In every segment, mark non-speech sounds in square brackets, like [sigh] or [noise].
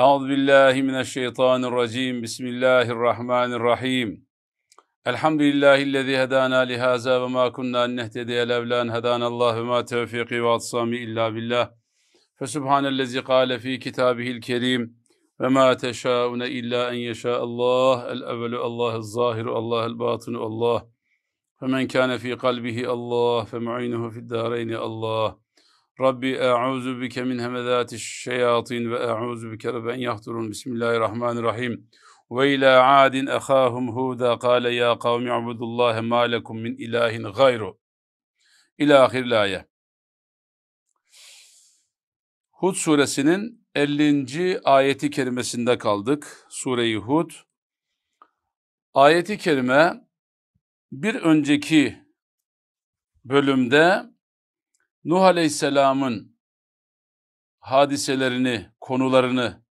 Euzu billahi mineşşeytanirracim. Bismillahirrahmanirrahim. Elhamdülillahi'llezî hedâna li hâzâ ve mâ kunnâ nehtediye levlân hedânallâh ve mâ tevfîkî ve atsâmî illâ billah. Fesübhânellezî kâle fî kitâbihil kerîm ve mâ teşâune illâ en yeşâallâh el evvelü Allah'ı zâhiru Allah'ı batını Allah. Femen kâne fî kalbihi Allah fe mu'inuhu fid dâreyni Allah. Rabbi e'ûzu bike min hemezâti şeyâtin ve e'ûzu bike rabben yahturun. Bismillahirrahmanirrahim. Ve ilâ âdin ehâhum hûdâ kâle ya kavmi abudullâhe mâ lekum min ilahin gayru. İlâhirlâye. Hud suresinin 50. ayeti kerimesinde kaldık. Sure-i Hud. Ayeti kerime bir önceki bölümde Nuh Aleyhisselam'ın hadiselerini, konularını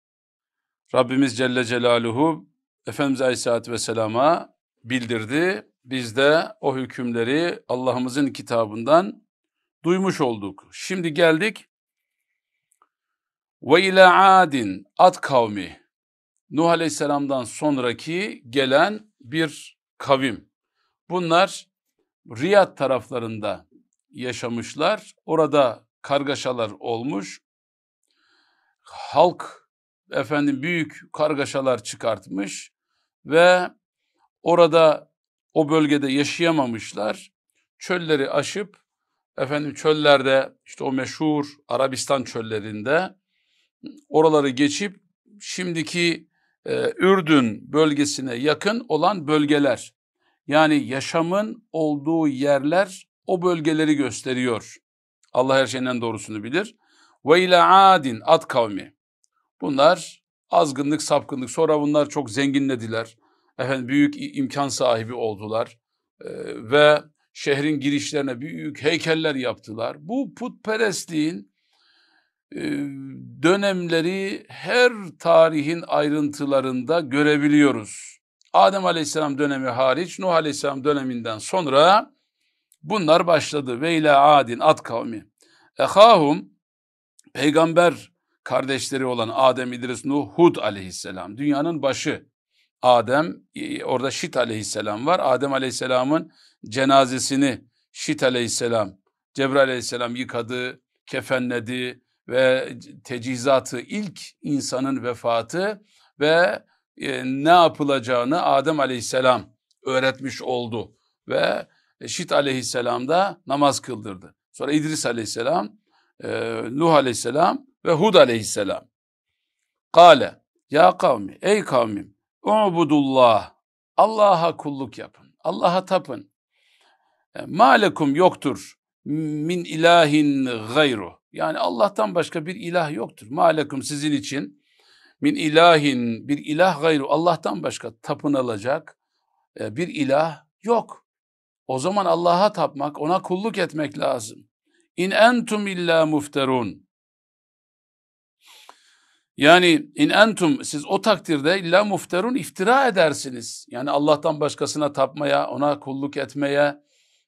Rabbimiz Celle Celaluhu Efendimiz Aleyhisselatü Vesselam'a bildirdi. Biz de o hükümleri Allah'ımızın kitabından duymuş olduk. Şimdi geldik ve ile adin At kavmi Nuh Aleyhisselam'dan sonraki gelen bir kavim. Bunlar Riyad taraflarında yaşamışlar. Orada kargaşalar olmuş. Halk efendim büyük kargaşalar çıkartmış ve orada o bölgede yaşayamamışlar. Çölleri aşıp efendim çöllerde işte o meşhur Arabistan çöllerinde oraları geçip şimdiki e, Ürdün bölgesine yakın olan bölgeler yani yaşamın olduğu yerler o bölgeleri gösteriyor. Allah her şeyden doğrusunu bilir. Ve ila adin at kavmi. Bunlar azgınlık, sapkınlık. Sonra bunlar çok zenginlediler. Efendim büyük imkan sahibi oldular. Ee, ve şehrin girişlerine büyük heykeller yaptılar. Bu putperestliğin e, dönemleri her tarihin ayrıntılarında görebiliyoruz. Adem Aleyhisselam dönemi hariç Nuh Aleyhisselam döneminden sonra Bunlar başladı. Ve ile adin At kavmi. Ehahum peygamber kardeşleri olan Adem, İdris, Nuh, Hud aleyhisselam. Dünyanın başı Adem, e, orada Şit aleyhisselam var. Adem aleyhisselamın cenazesini Şit aleyhisselam, Cebrail aleyhisselam yıkadı, kefenledi ve tecizatı, ilk insanın vefatı ve e, ne yapılacağını Adem aleyhisselam öğretmiş oldu. Ve e, Şit aleyhisselam da namaz kıldırdı. Sonra İdris aleyhisselam, e, Nuh aleyhisselam ve Hud aleyhisselam. Kale, ya kavmi, ey kavmim, ubudullah, Allah'a kulluk yapın, Allah'a tapın. E, Malekum yoktur, min ilahin gayru. Yani Allah'tan başka bir ilah yoktur. Malekum sizin için min ilahin bir ilah gayru. Allah'tan başka tapınılacak e, bir ilah yok. O zaman Allah'a tapmak, ona kulluk etmek lazım. İn entum illa mufterun. Yani in entum siz o takdirde illa mufterun iftira edersiniz. Yani Allah'tan başkasına tapmaya, ona kulluk etmeye,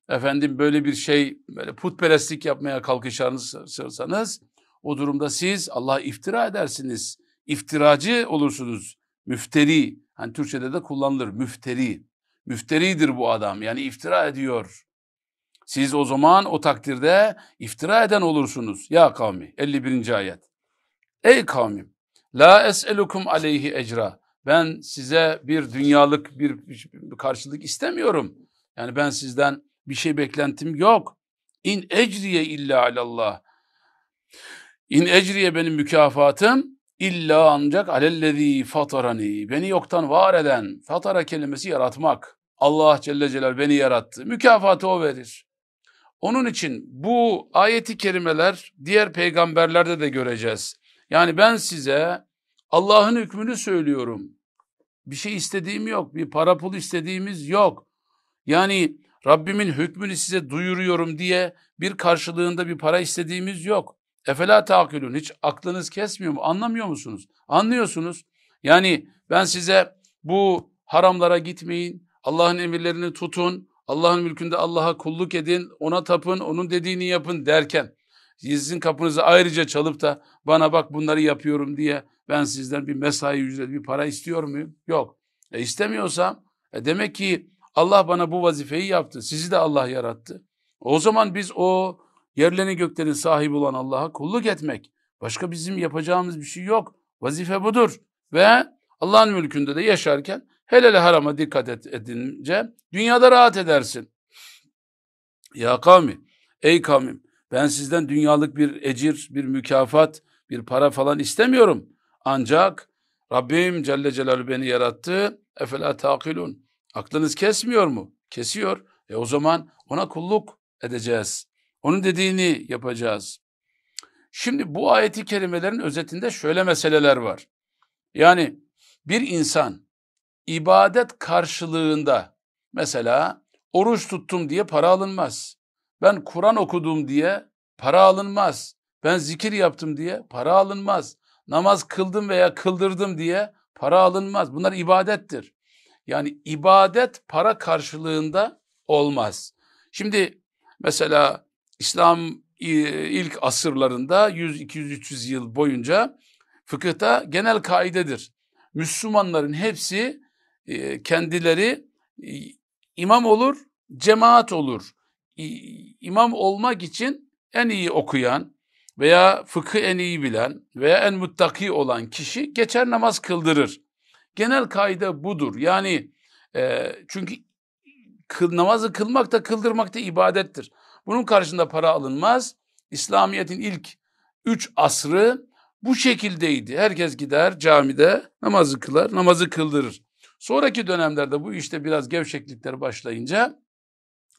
efendim böyle bir şey böyle putperestlik yapmaya kalkışırsanız o durumda siz Allah'a iftira edersiniz. İftiracı olursunuz. Müfteri. Hani Türkçede de kullanılır müfteri müfteridir bu adam yani iftira ediyor. Siz o zaman o takdirde iftira eden olursunuz. Ya kavmi 51. ayet. Ey kavmim la es'elukum aleyhi ecra. Ben size bir dünyalık bir karşılık istemiyorum. Yani ben sizden bir şey beklentim yok. İn ecriye illa alallah. İn ecriye benim mükafatım illa ancak alellezî fatarani. Beni yoktan var eden, fatara kelimesi yaratmak. Allah Celle Celal beni yarattı. Mükafatı o verir. Onun için bu ayeti kerimeler diğer peygamberlerde de göreceğiz. Yani ben size Allah'ın hükmünü söylüyorum. Bir şey istediğim yok. Bir para pul istediğimiz yok. Yani Rabbimin hükmünü size duyuruyorum diye bir karşılığında bir para istediğimiz yok. Efela takülün hiç aklınız kesmiyor mu? Anlamıyor musunuz? Anlıyorsunuz. Yani ben size bu haramlara gitmeyin, Allah'ın emirlerini tutun, Allah'ın mülkünde Allah'a kulluk edin, ona tapın, onun dediğini yapın derken sizin kapınızı ayrıca çalıp da bana bak bunları yapıyorum diye ben sizden bir mesai ücreti, bir para istiyor muyum? Yok. E istemiyorsam e demek ki Allah bana bu vazifeyi yaptı. Sizi de Allah yarattı. O zaman biz o yerlerin göklerin sahibi olan Allah'a kulluk etmek. Başka bizim yapacağımız bir şey yok. Vazife budur. Ve Allah'ın mülkünde de yaşarken Hele hele harama dikkat et, edince dünyada rahat edersin. Ya kavmi, ey kavmim ben sizden dünyalık bir ecir, bir mükafat, bir para falan istemiyorum. Ancak Rabbim Celle Celaluhu beni yarattı. Efela takilun. Aklınız kesmiyor mu? Kesiyor. E o zaman ona kulluk edeceğiz. Onun dediğini yapacağız. Şimdi bu ayeti kerimelerin özetinde şöyle meseleler var. Yani bir insan ibadet karşılığında mesela oruç tuttum diye para alınmaz. Ben Kur'an okudum diye para alınmaz. Ben zikir yaptım diye para alınmaz. Namaz kıldım veya kıldırdım diye para alınmaz. Bunlar ibadettir. Yani ibadet para karşılığında olmaz. Şimdi mesela İslam e, ilk asırlarında 100 200 300 yıl boyunca fıkıhta genel kaidedir. Müslümanların hepsi kendileri imam olur, cemaat olur. İmam olmak için en iyi okuyan veya fıkı en iyi bilen veya en muttaki olan kişi geçer namaz kıldırır. Genel kaide budur. Yani e, çünkü kıl, namazı kılmak da kıldırmak da ibadettir. Bunun karşında para alınmaz. İslamiyet'in ilk üç asrı bu şekildeydi. Herkes gider camide namazı kılar, namazı kıldırır. Sonraki dönemlerde bu işte biraz gevşeklikler başlayınca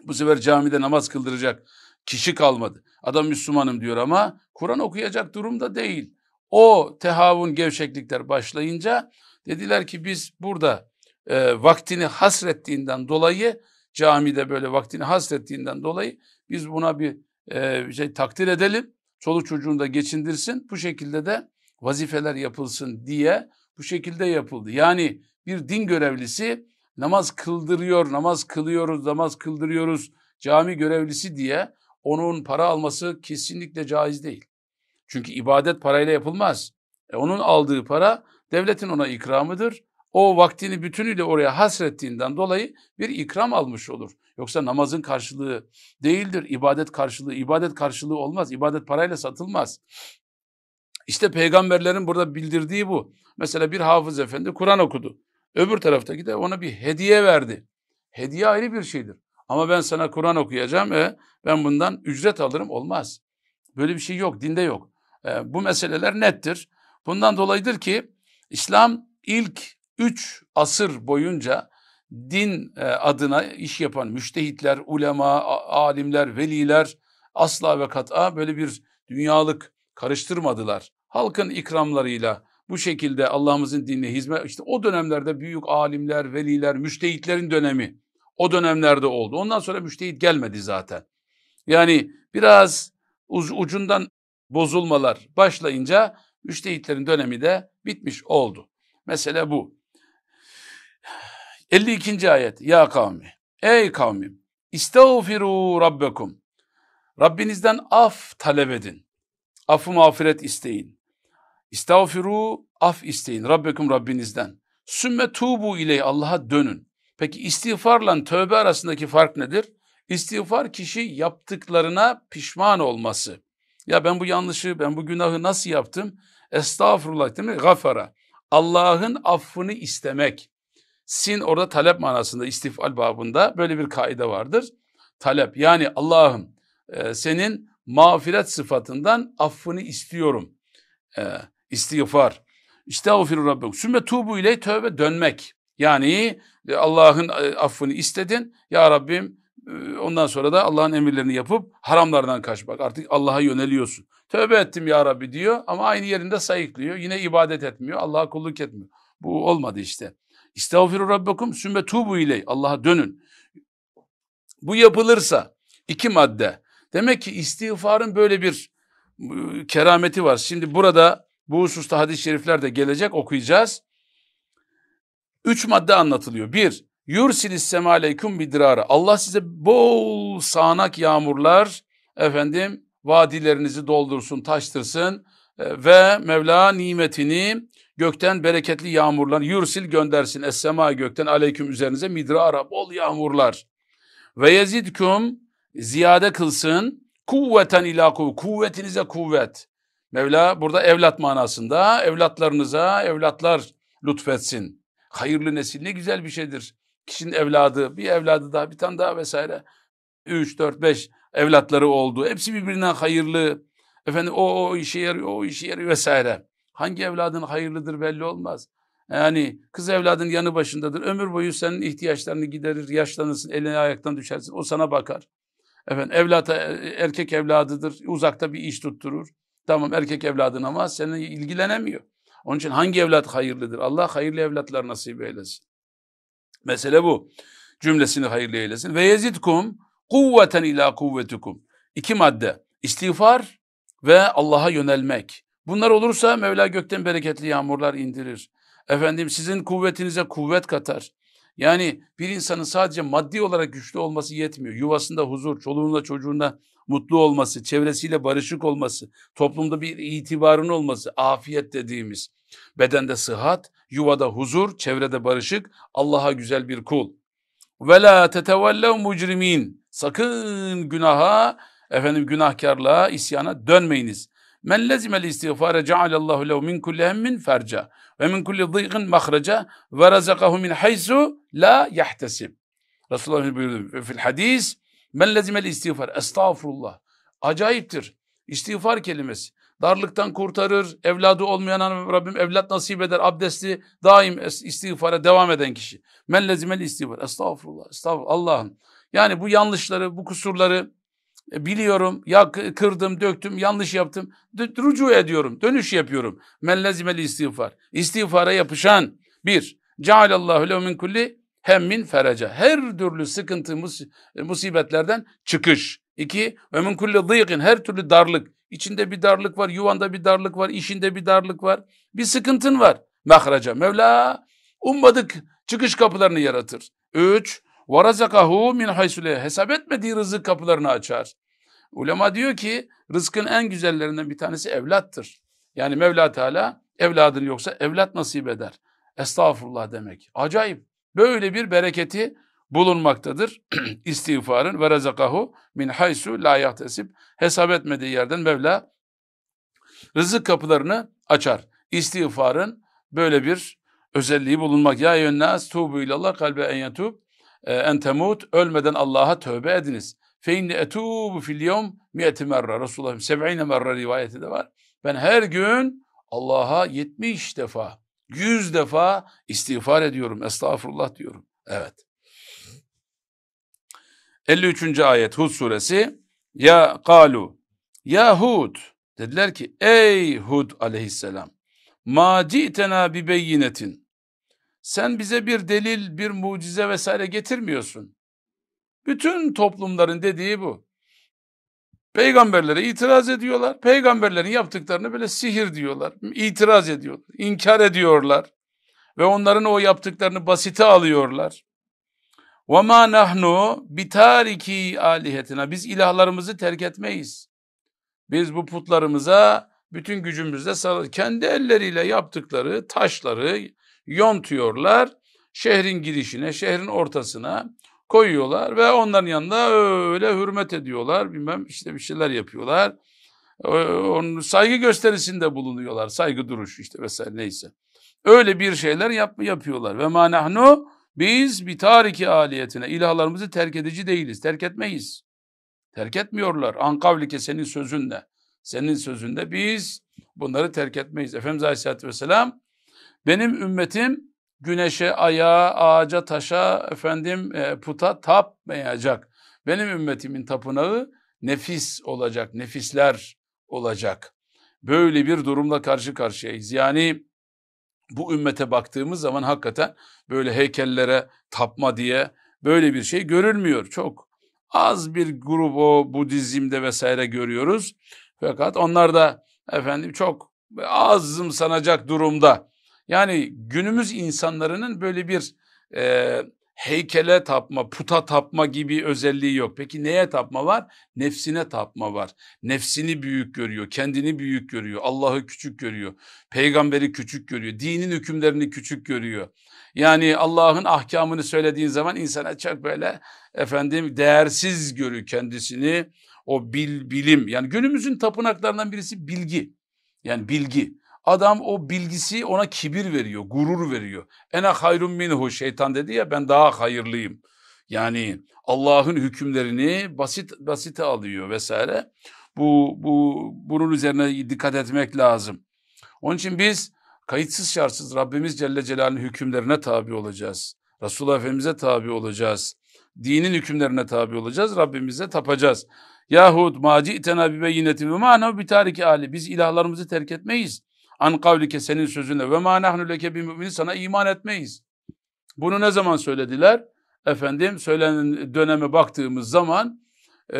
bu sefer camide namaz kıldıracak kişi kalmadı. Adam Müslümanım diyor ama Kur'an okuyacak durumda değil. O tehavun gevşeklikler başlayınca dediler ki biz burada e, vaktini hasrettiğinden dolayı camide böyle vaktini hasrettiğinden dolayı biz buna bir e, şey takdir edelim. Çoluk çocuğunu da geçindirsin. Bu şekilde de vazifeler yapılsın diye bu şekilde yapıldı. Yani bir din görevlisi namaz kıldırıyor, namaz kılıyoruz, namaz kıldırıyoruz cami görevlisi diye onun para alması kesinlikle caiz değil. Çünkü ibadet parayla yapılmaz. E onun aldığı para devletin ona ikramıdır. O vaktini bütünüyle oraya hasrettiğinden dolayı bir ikram almış olur. Yoksa namazın karşılığı değildir, ibadet karşılığı. ibadet karşılığı olmaz, ibadet parayla satılmaz. İşte peygamberlerin burada bildirdiği bu. Mesela bir hafız efendi Kur'an okudu. Öbür taraftaki de ona bir hediye verdi. Hediye ayrı bir şeydir. Ama ben sana Kur'an okuyacağım ve ben bundan ücret alırım olmaz. Böyle bir şey yok, dinde yok. E, bu meseleler nettir. Bundan dolayıdır ki İslam ilk üç asır boyunca din e, adına iş yapan müştehitler, ulema, alimler, veliler asla ve kat'a böyle bir dünyalık karıştırmadılar. Halkın ikramlarıyla, bu şekilde Allah'ımızın dinine hizmet işte o dönemlerde büyük alimler, veliler, müştehitlerin dönemi o dönemlerde oldu. Ondan sonra müştehit gelmedi zaten. Yani biraz ucundan bozulmalar başlayınca müştehitlerin dönemi de bitmiş oldu. Mesele bu. 52. ayet. Ya kavmi. Ey kavmim. İstağfiru rabbekum. Rabbinizden af talep edin. Affı mağfiret isteyin. İstağfiru af isteyin Rabbeküm Rabbinizden. Sümme tubu ile Allah'a dönün. Peki istiğfarla tövbe arasındaki fark nedir? İstiğfar kişi yaptıklarına pişman olması. Ya ben bu yanlışı, ben bu günahı nasıl yaptım? Estağfurullah değil mi? Gafara. Allah'ın affını istemek. Sin orada talep manasında istifal babında böyle bir kaide vardır. Talep yani Allah'ım e, senin mağfiret sıfatından affını istiyorum. E, istiğfar. İstağfiru rabbek. Sümme tubu ile tövbe dönmek. Yani e, Allah'ın e, affını istedin. Ya Rabbim e, ondan sonra da Allah'ın emirlerini yapıp haramlardan kaçmak. Artık Allah'a yöneliyorsun. Tövbe ettim ya Rabbi diyor ama aynı yerinde sayıklıyor. Yine ibadet etmiyor. Allah'a kulluk etmiyor. Bu olmadı işte. İstağfiru rabbekum sümme tubu ile Allah'a dönün. Bu yapılırsa iki madde. Demek ki istiğfarın böyle bir kerameti var. Şimdi burada bu hususta hadis-i şerifler de gelecek okuyacağız. Üç madde anlatılıyor. Bir, yursilis sema aleyküm bidrara. Allah size bol sağanak yağmurlar efendim vadilerinizi doldursun, taştırsın e, ve Mevla nimetini gökten bereketli yağmurlar yursil göndersin. es gökten aleyküm üzerinize midrara bol yağmurlar. Ve yezidkum ziyade kılsın. Kuvveten ila kuvvet. Kuvvetinize kuvvet. Mevla burada evlat manasında evlatlarınıza evlatlar lütfetsin. Hayırlı nesil ne güzel bir şeydir. Kişinin evladı, bir evladı daha, bir tane daha vesaire. 3, 4, 5 evlatları oldu. Hepsi birbirinden hayırlı. Efendim o, o işe yarıyor, o işe yarıyor vesaire. Hangi evladın hayırlıdır belli olmaz. Yani kız evladın yanı başındadır. Ömür boyu senin ihtiyaçlarını giderir, yaşlanırsın, eline ayaktan düşersin. O sana bakar. Efendim evlata erkek evladıdır. Uzakta bir iş tutturur. Tamam erkek evladın ama seninle ilgilenemiyor. Onun için hangi evlat hayırlıdır? Allah hayırlı evlatlar nasip eylesin. Mesele bu. Cümlesini hayırlı eylesin. Ve yezidkum kuvveten ila kuvvetukum. İki madde. İstiğfar ve Allah'a yönelmek. Bunlar olursa Mevla gökten bereketli yağmurlar indirir. Efendim sizin kuvvetinize kuvvet katar. Yani bir insanın sadece maddi olarak güçlü olması yetmiyor. Yuvasında huzur, çoluğunda çocuğunda mutlu olması, çevresiyle barışık olması, toplumda bir itibarın olması, afiyet dediğimiz. Bedende sıhhat, yuvada huzur, çevrede barışık, Allah'a güzel bir kul. Ve la tetevellev Sakın günaha, efendim günahkarlığa, isyana dönmeyiniz. Men lezimel istiğfare cealallahu lev min kulli hemmin ferca. Ve min kulli dıyğın mahreca ve razakahu min haysu la yahtesib. Resulullah buyurdu fil hadis men lezimel istiğfar. Estağfurullah. Acayiptir. İstiğfar kelimesi. Darlıktan kurtarır, evladı olmayan Rabbim evlat nasip eder, abdesti daim istiğfara devam eden kişi. Men lezimel istiğfar. Estağfurullah. Estağfurullah. Allah'ım. Yani bu yanlışları, bu kusurları e, biliyorum, ya kırdım, döktüm, yanlış yaptım. Rucu ediyorum, dönüş yapıyorum. Mellezimeli istiğfar. İstiğfara yapışan bir, cealallahu lehu min kulli hemmin feraca. Her türlü sıkıntı, e, musibetlerden çıkış. İki, ve min kulli dıygin, her türlü darlık. içinde bir darlık var, yuvanda bir darlık var, işinde bir darlık var. Bir sıkıntın var. Mahraca. Mevla ummadık çıkış kapılarını yaratır. Üç, وَرَزَقَهُ مِنْ حَيْسُلَهُ Hesap etmediği rızık kapılarını açar. Ulema diyor ki rızkın en güzellerinden bir tanesi evlattır. Yani Mevla Teala evladın yoksa evlat nasip eder. Estağfurullah demek. Acayip. Böyle bir bereketi bulunmaktadır. [clears throat] İstiğfarın ve rezakahu min haysu la yahtesib. Hesap etmediği yerden Mevla rızık kapılarını açar. İstiğfarın böyle bir özelliği bulunmak. Ya yönnas tuğbu ilallah kalbe en yetub ee, en temut ölmeden Allah'a tövbe ediniz. Fe inni etubu fil yevm mi'eti merre. Resulullah 70 merre rivayeti de var. Ben her gün Allah'a 70 defa, 100 defa istiğfar ediyorum. Estağfurullah diyorum. Evet. 53. ayet Hud suresi. Ya kalu ya Hud dediler ki ey Hud aleyhisselam ma ci'tena bi beyinetin sen bize bir delil, bir mucize vesaire getirmiyorsun. Bütün toplumların dediği bu. Peygamberlere itiraz ediyorlar. Peygamberlerin yaptıklarını böyle sihir diyorlar. İtiraz ediyorlar, inkar ediyorlar. Ve onların o yaptıklarını basite alıyorlar. وَمَا nahnu bitariki alihetine. Biz ilahlarımızı terk etmeyiz. Biz bu putlarımıza bütün gücümüzle sarılır. Kendi elleriyle yaptıkları taşları, yontuyorlar. Şehrin girişine, şehrin ortasına koyuyorlar ve onların yanında öyle hürmet ediyorlar. Bilmem işte bir şeyler yapıyorlar. Ee, onun saygı gösterisinde bulunuyorlar. Saygı duruşu işte vesaire neyse. Öyle bir şeyler yap yapıyorlar. Ve manahnu biz bir tariki aliyetine ilahlarımızı terk edici değiliz. Terk etmeyiz. Terk etmiyorlar. Ankavlike senin sözünle. Senin sözünde biz bunları terk etmeyiz. Efendimiz Aleyhisselatü Vesselam benim ümmetim güneşe, aya, ağaca, taşa, efendim e, puta tapmayacak. Benim ümmetimin tapınağı nefis olacak, nefisler olacak. Böyle bir durumla karşı karşıyayız. Yani bu ümmete baktığımız zaman hakikaten böyle heykellere tapma diye böyle bir şey görülmüyor. Çok az bir grubu Budizm'de vesaire görüyoruz. Fakat onlar da efendim çok azım sanacak durumda. Yani günümüz insanların böyle bir e, heykele tapma, puta tapma gibi özelliği yok. Peki neye tapma var? Nefsine tapma var. Nefsini büyük görüyor, kendini büyük görüyor, Allah'ı küçük görüyor, peygamberi küçük görüyor, dinin hükümlerini küçük görüyor. Yani Allah'ın ahkamını söylediğin zaman insana çok böyle efendim değersiz görüyor kendisini. O bil, bilim yani günümüzün tapınaklarından birisi bilgi. Yani bilgi. Adam o bilgisi ona kibir veriyor, gurur veriyor. Ene hayrun minhu şeytan dedi ya ben daha hayırlıyım. Yani Allah'ın hükümlerini basit basite alıyor vesaire. Bu, bu bunun üzerine dikkat etmek lazım. Onun için biz kayıtsız şartsız Rabbimiz Celle Celal'in hükümlerine tabi olacağız. Resulullah Efendimiz'e tabi olacağız. Dinin hükümlerine tabi olacağız. Rabbimize tapacağız. Yahut maci itena bi beyinetin ve manav bi tariki ali. Biz ilahlarımızı terk etmeyiz. An kavlike senin sözüne ve ma nahnu leke bi sana iman etmeyiz. Bunu ne zaman söylediler? Efendim söylenen döneme baktığımız zaman e,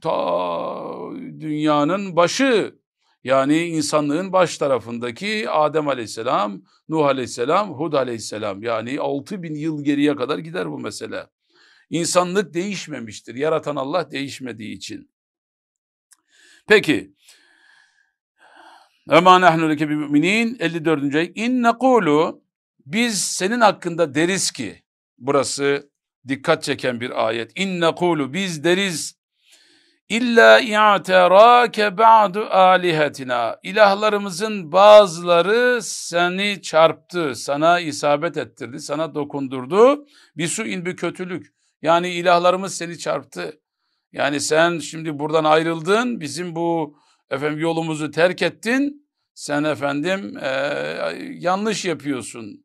ta dünyanın başı yani insanlığın baş tarafındaki Adem aleyhisselam, Nuh aleyhisselam, Hud aleyhisselam yani 6000 yıl geriye kadar gider bu mesele. İnsanlık değişmemiştir. Yaratan Allah değişmediği için. Peki ve ma nahnu leke bi müminin 54. ayet. İn nekulu biz senin hakkında deriz ki burası dikkat çeken bir ayet. İn nekulu biz deriz İlla i'terake ba'du alihatina. ilahlarımızın bazıları seni çarptı, sana isabet ettirdi, sana dokundurdu. Bir suin bir kötülük. Yani ilahlarımız seni çarptı. Yani sen şimdi buradan ayrıldın, bizim bu Efendim yolumuzu terk ettin. Sen efendim e, yanlış yapıyorsun.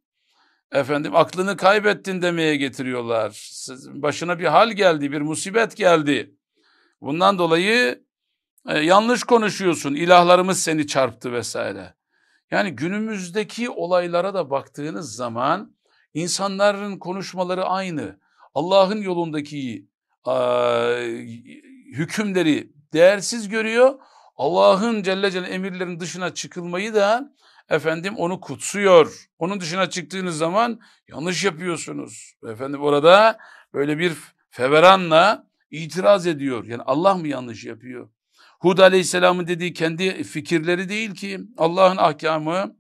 Efendim aklını kaybettin demeye getiriyorlar. Başına bir hal geldi, bir musibet geldi. Bundan dolayı e, yanlış konuşuyorsun. İlahlarımız seni çarptı vesaire. Yani günümüzdeki olaylara da baktığınız zaman insanların konuşmaları aynı. Allah'ın yolundaki e, hükümleri değersiz görüyor. Allah'ın Celle Celle emirlerin dışına çıkılmayı da efendim onu kutsuyor. Onun dışına çıktığınız zaman yanlış yapıyorsunuz. Efendim orada böyle bir feveranla itiraz ediyor. Yani Allah mı yanlış yapıyor? Hud Aleyhisselam'ın dediği kendi fikirleri değil ki. Allah'ın ahkamı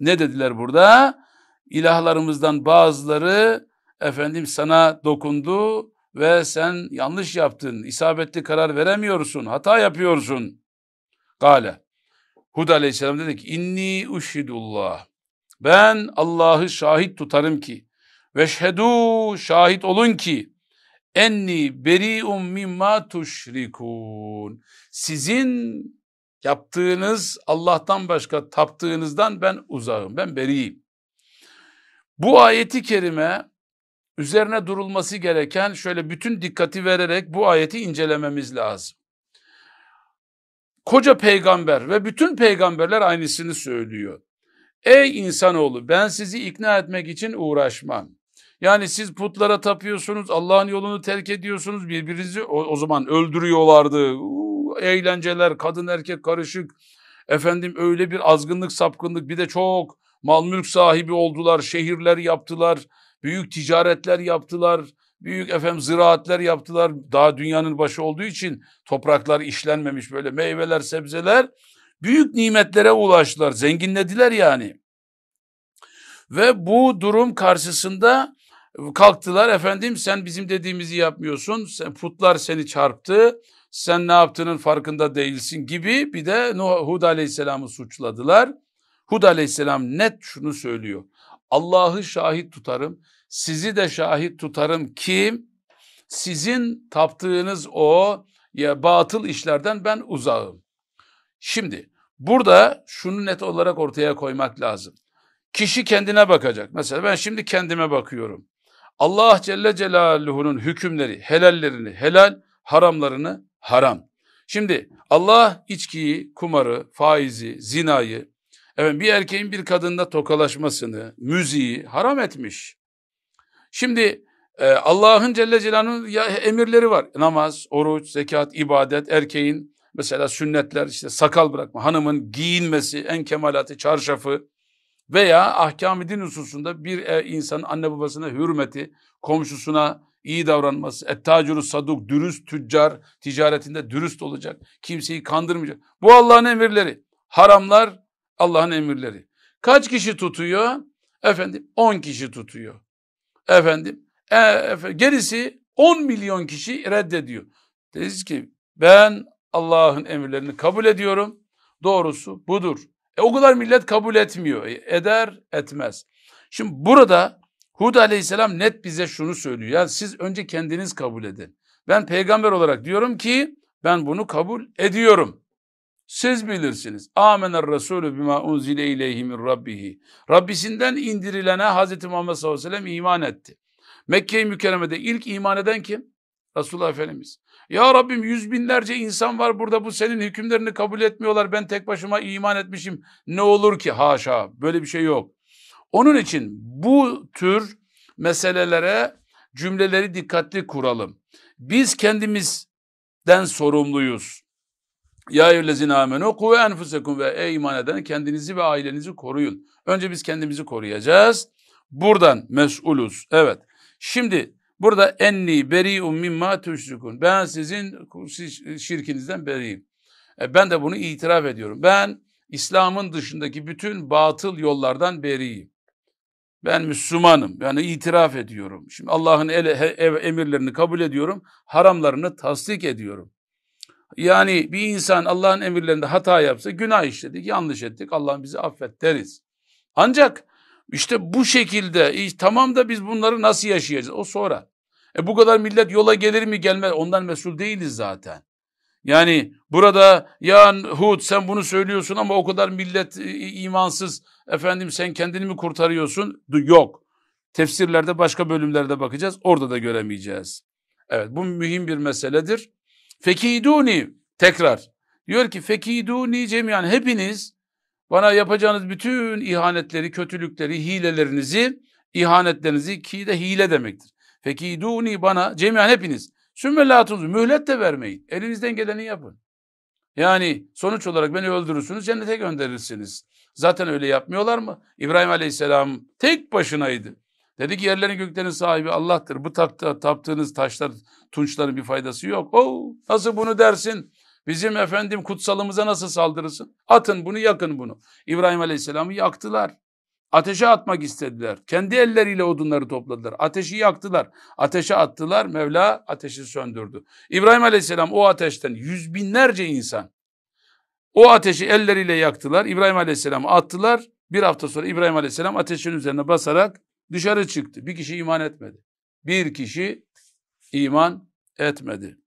ne dediler burada? İlahlarımızdan bazıları efendim sana dokundu ve sen yanlış yaptın. İsabetli karar veremiyorsun. Hata yapıyorsun. Kale. Hud aleyhisselam dedi ki inni uşhidullah. Ben Allah'ı şahit tutarım ki ve veşhedu şahit olun ki enni beri'um mimma tuşrikun. Sizin yaptığınız Allah'tan başka taptığınızdan ben uzağım. Ben beriyim. Bu ayeti kerime üzerine durulması gereken şöyle bütün dikkati vererek bu ayeti incelememiz lazım. Koca peygamber ve bütün peygamberler aynısını söylüyor. Ey insanoğlu ben sizi ikna etmek için uğraşmam. Yani siz putlara tapıyorsunuz, Allah'ın yolunu terk ediyorsunuz, birbirinizi o, o zaman öldürüyorlardı. Uu, eğlenceler, kadın erkek karışık. Efendim öyle bir azgınlık, sapkınlık bir de çok mal mülk sahibi oldular, şehirler yaptılar, büyük ticaretler yaptılar büyük efem ziraatler yaptılar. Daha dünyanın başı olduğu için topraklar işlenmemiş böyle meyveler, sebzeler büyük nimetlere ulaştılar. Zenginlediler yani. Ve bu durum karşısında kalktılar efendim sen bizim dediğimizi yapmıyorsun. Sen, putlar seni çarptı. Sen ne yaptığının farkında değilsin gibi bir de Nuh, Hud aleyhisselamı suçladılar. Hud aleyhisselam net şunu söylüyor. Allah'ı şahit tutarım sizi de şahit tutarım ki sizin taptığınız o ya batıl işlerden ben uzağım. Şimdi burada şunu net olarak ortaya koymak lazım. Kişi kendine bakacak. Mesela ben şimdi kendime bakıyorum. Allah Celle Celaluhu'nun hükümleri, helallerini helal, haramlarını haram. Şimdi Allah içkiyi, kumarı, faizi, zinayı, evet bir erkeğin bir kadında tokalaşmasını, müziği haram etmiş. Şimdi e, Allah'ın Celle Celaluhu'nun emirleri var. Namaz, oruç, zekat, ibadet, erkeğin mesela sünnetler, işte sakal bırakma, hanımın giyinmesi, en kemalatı, çarşafı veya ahkam-ı din hususunda bir e, insanın anne babasına hürmeti, komşusuna iyi davranması, ettacuru saduk, dürüst tüccar, ticaretinde dürüst olacak, kimseyi kandırmayacak. Bu Allah'ın emirleri. Haramlar Allah'ın emirleri. Kaç kişi tutuyor? Efendim 10 kişi tutuyor. Efendim e, gerisi 10 milyon kişi reddediyor. Deriz ki ben Allah'ın emirlerini kabul ediyorum. Doğrusu budur. E o kadar millet kabul etmiyor. E, eder etmez. Şimdi burada Hud aleyhisselam net bize şunu söylüyor. Ya siz önce kendiniz kabul edin. Ben peygamber olarak diyorum ki ben bunu kabul ediyorum. Siz bilirsiniz. Amener Resulü bima unzile ileyhi min rabbihi. Rabbisinden indirilene Hz. Muhammed sallallahu aleyhi ve sellem iman etti. Mekke-i Mükerreme'de ilk iman eden kim? Resulullah Efendimiz. Ya Rabbim yüz binlerce insan var burada bu senin hükümlerini kabul etmiyorlar. Ben tek başıma iman etmişim. Ne olur ki? Haşa böyle bir şey yok. Onun için bu tür meselelere cümleleri dikkatli kuralım. Biz kendimizden sorumluyuz. Ya eyyühellezine amenu kuve enfusekum ve ey iman eden kendinizi ve ailenizi koruyun. Önce biz kendimizi koruyacağız. Buradan mesuluz. Evet. Şimdi burada enni beri'un mimma tüşrikun. Ben sizin şirkinizden beriyim. E, ben de bunu itiraf ediyorum. Ben İslam'ın dışındaki bütün batıl yollardan beriyim. Ben Müslümanım. Yani itiraf ediyorum. Şimdi Allah'ın emirlerini kabul ediyorum. Haramlarını tasdik ediyorum. Yani bir insan Allah'ın emirlerinde hata yapsa günah işledik, yanlış ettik. Allah'ın bizi affet deriz. Ancak işte bu şekilde e, tamam da biz bunları nasıl yaşayacağız? O sonra. E bu kadar millet yola gelir mi gelmez ondan mesul değiliz zaten. Yani burada ya Hud sen bunu söylüyorsun ama o kadar millet e, imansız efendim sen kendini mi kurtarıyorsun? Yok. Tefsirlerde başka bölümlerde bakacağız orada da göremeyeceğiz. Evet bu mühim bir meseledir. Fekiduni tekrar. Diyor ki fekiduni cemiyan hepiniz bana yapacağınız bütün ihanetleri, kötülükleri, hilelerinizi, ihanetlerinizi ki de hile demektir. Fekiduni bana cemiyan hepiniz. Sümmelatınızı mühlet de vermeyin. Elinizden geleni yapın. Yani sonuç olarak beni öldürürsünüz, cennete gönderirsiniz. Zaten öyle yapmıyorlar mı? İbrahim Aleyhisselam tek başınaydı. Dedi ki yerlerin göklerin sahibi Allah'tır. Bu taptı, taptığınız taşlar, tunçların bir faydası yok. Oo, nasıl bunu dersin? Bizim efendim kutsalımıza nasıl saldırırsın? Atın bunu yakın bunu. İbrahim Aleyhisselam'ı yaktılar. Ateşe atmak istediler. Kendi elleriyle odunları topladılar. Ateşi yaktılar. Ateşe attılar. Mevla ateşi söndürdü. İbrahim Aleyhisselam o ateşten yüz binlerce insan o ateşi elleriyle yaktılar. İbrahim Aleyhisselam'ı attılar. Bir hafta sonra İbrahim Aleyhisselam ateşin üzerine basarak dışarı çıktı. Bir kişi iman etmedi. Bir kişi iman etmedi.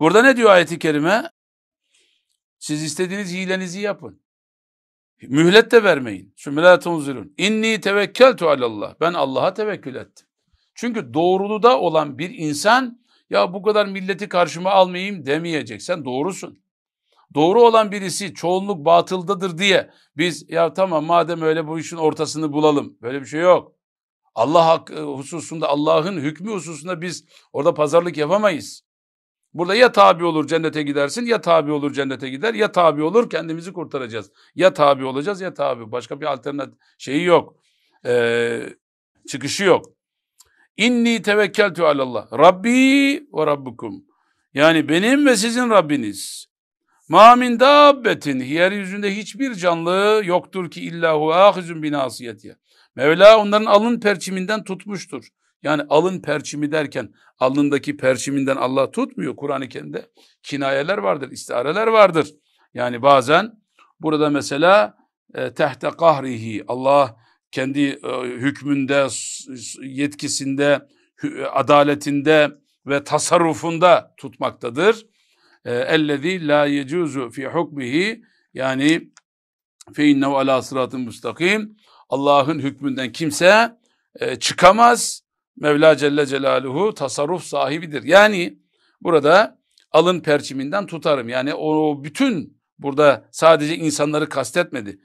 Burada ne diyor ayeti kerime? Siz istediğiniz hilenizi yapın. Mühlet de vermeyin. Sümme la tunzirun. İnni tevekkeltu alallah. Ben Allah'a tevekkül ettim. Çünkü da olan bir insan ya bu kadar milleti karşıma almayayım demeyecek. Sen doğrusun doğru olan birisi çoğunluk batıldadır diye biz ya tamam madem öyle bu işin ortasını bulalım. Böyle bir şey yok. Allah hak e, hususunda Allah'ın hükmü hususunda biz orada pazarlık yapamayız. Burada ya tabi olur cennete gidersin ya tabi olur cennete gider ya tabi olur kendimizi kurtaracağız. Ya tabi olacağız ya tabi başka bir alternatif şeyi yok. Ee, çıkışı yok. İnni tevekkeltü alallah. Rabbi ve rabbukum. Yani benim ve sizin Rabbiniz. Ma min dabbetin yeryüzünde hiçbir canlı yoktur ki illahu ahizun binasiyetiye. Mevla onların alın perçiminden tutmuştur. Yani alın perçimi derken alındaki perçiminden Allah tutmuyor Kur'an-ı Kerim'de. Kinayeler vardır, istiareler vardır. Yani bazen burada mesela e, tehte kahrihi Allah kendi e, hükmünde, yetkisinde, e, adaletinde ve tasarrufunda tutmaktadır. اَلَّذ۪ي la يَجُوزُ fi hukmihi yani فَاِنَّهُ عَلَى صِرَاتٍ مُسْتَقِيمٍ Allah'ın hükmünden kimse e, çıkamaz. Mevla Celle Celaluhu tasarruf sahibidir. Yani burada alın perçiminden tutarım. Yani o bütün burada sadece insanları kastetmedi.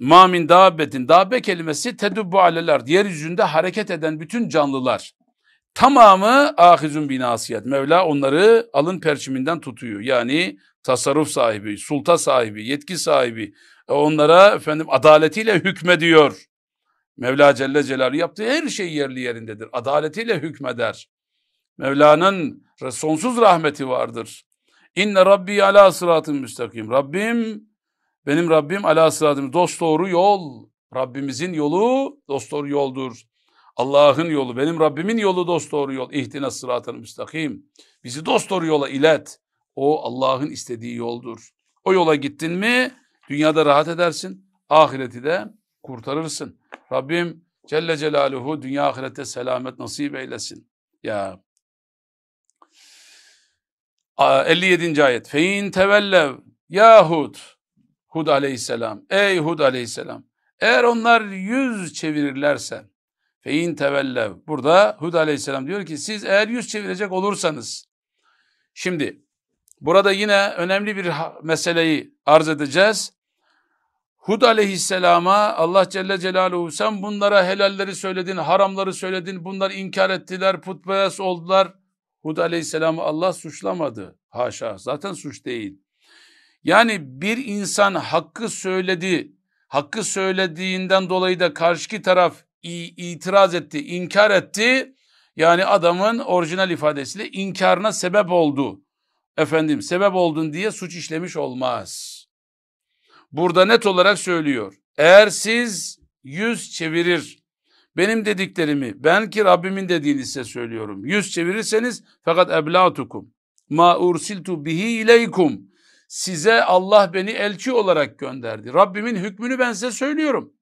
Mamin dabetin dabe kelimesi tedubbu aleler. Yeryüzünde hareket eden bütün canlılar. Tamamı ahizun binasiyet. Mevla onları alın perçiminden tutuyor. Yani tasarruf sahibi, sulta sahibi, yetki sahibi. E, onlara efendim adaletiyle hükmediyor. Mevla Celle Celaluhu yaptığı her şey yerli yerindedir. Adaletiyle hükmeder. Mevla'nın sonsuz rahmeti vardır. İnne Rabbi ala sıratın müstakim. Rabbim, benim Rabbim ala sıratın dost doğru yol. Rabbimizin yolu dost doğru yoldur. Allah'ın yolu, benim Rabbimin yolu dosdoğru yol. İhtina sıratın müstakim. Bizi dosdoğru yola ilet. O Allah'ın istediği yoldur. O yola gittin mi dünyada rahat edersin. Ahireti de kurtarırsın. Rabbim Celle Celaluhu dünya ahirette selamet nasip eylesin. Ya 57. ayet. Fein tevellev yahut Hud aleyhisselam. Ey Hud aleyhisselam. Eğer onlar yüz çevirirlerse Fein tevellev. Burada Hud aleyhisselam diyor ki siz eğer yüz çevirecek olursanız. Şimdi burada yine önemli bir meseleyi arz edeceğiz. Hud aleyhisselama Allah Celle Celaluhu sen bunlara helalleri söyledin, haramları söyledin, bunlar inkar ettiler, putperest oldular. Hud aleyhisselamı Allah suçlamadı. Haşa zaten suç değil. Yani bir insan hakkı söyledi, hakkı söylediğinden dolayı da karşıki taraf itiraz etti, inkar etti. Yani adamın orijinal ifadesiyle inkarına sebep oldu. Efendim sebep oldun diye suç işlemiş olmaz. Burada net olarak söylüyor. Eğer siz yüz çevirir, benim dediklerimi, ben ki Rabbimin dediğini size söylüyorum. Yüz çevirirseniz fakat eblatukum ma ursiltu bihi ileykum. Size Allah beni elçi olarak gönderdi. Rabbimin hükmünü ben size söylüyorum.